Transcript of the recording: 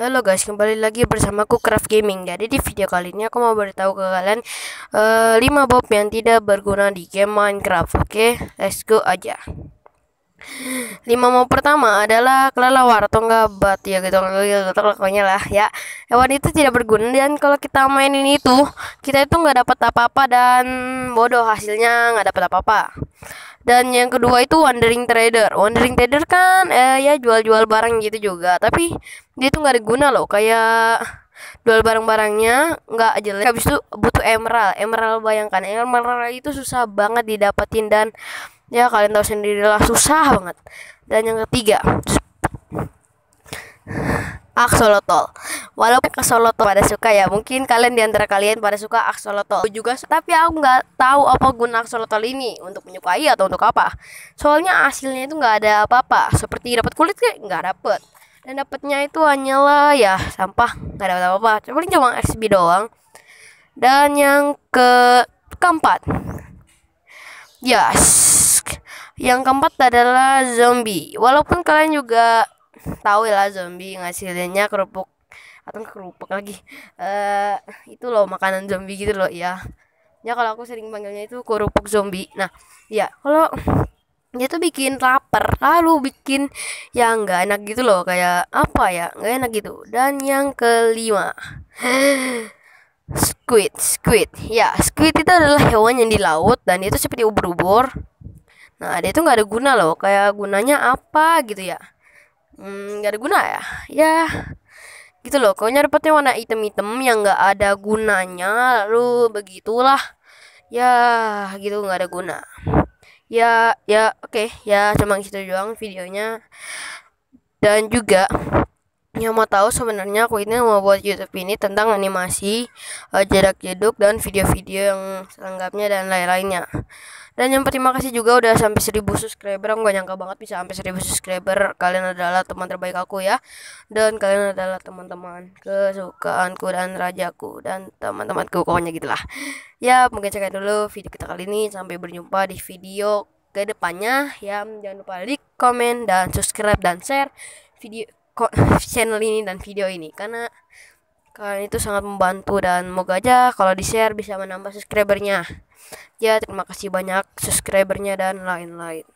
Halo guys, kembali lagi bersamaku Craft Gaming. Jadi di video kali ini aku mau beritahu ke kalian uh, eh, 5 bob yang tidak berguna di game Minecraft. Oke, okay? let's go aja. 5 bob pertama adalah kelelawar atau enggak bat ya gitu, gitu, gitu pokoknya lah ya. Hewan itu tidak berguna dan kalau kita mainin itu, kita itu nggak dapat apa-apa dan bodoh hasilnya nggak dapat apa-apa dan yang kedua itu wandering trader wandering trader kan eh, ya jual-jual barang gitu juga tapi dia tuh nggak ada guna loh kayak jual barang-barangnya nggak jelas habis itu butuh emerald emerald bayangkan emerald itu susah banget didapetin dan ya kalian tahu sendirilah susah banget dan yang ketiga axolotl. Walaupun axolotl pada suka ya, mungkin kalian di antara kalian pada suka axolotl. juga tapi aku nggak tahu apa guna axolotl ini untuk menyukai atau untuk apa. Soalnya hasilnya itu nggak ada apa-apa. Seperti dapat kulit kayak nggak dapet. Dan dapatnya itu hanyalah ya sampah, nggak dapat apa-apa. Cuma cuma SB doang. Dan yang ke keempat, yes, ya, yang keempat adalah zombie. Walaupun kalian juga tahu ya lah zombie ngasilinnya kerupuk atau kerupuk lagi eh uh, itu loh makanan zombie gitu loh ya ya kalau aku sering panggilnya itu kerupuk zombie nah ya kalau dia tuh bikin lapar lalu bikin yang nggak enak gitu loh kayak apa ya nggak enak gitu dan yang kelima squid squid ya squid itu adalah hewan yang di laut dan itu seperti ubur-ubur nah dia tuh nggak ada guna loh kayak gunanya apa gitu ya hmm, gak ada guna ya ya gitu loh nyari dapatnya warna item-item yang gak ada gunanya lalu begitulah ya gitu nggak ada guna ya ya oke okay, ya cuma gitu doang videonya dan juga yang mau tahu sebenarnya aku ini mau buat YouTube ini tentang animasi, uh, jarak jeduk dan video-video yang selengkapnya dan lain-lainnya. Dan yang terima kasih juga udah sampai 1000 subscriber. Aku gak nyangka banget bisa sampai 1000 subscriber. Kalian adalah teman terbaik aku ya. Dan kalian adalah teman-teman kesukaanku dan rajaku dan teman-temanku pokoknya gitulah. Ya, mungkin sekian dulu video kita kali ini sampai berjumpa di video kedepannya ya jangan lupa like, comment dan subscribe dan share video channel ini dan video ini karena kalian itu sangat membantu dan moga aja kalau di share bisa menambah subscribernya ya terima kasih banyak subscribernya dan lain-lain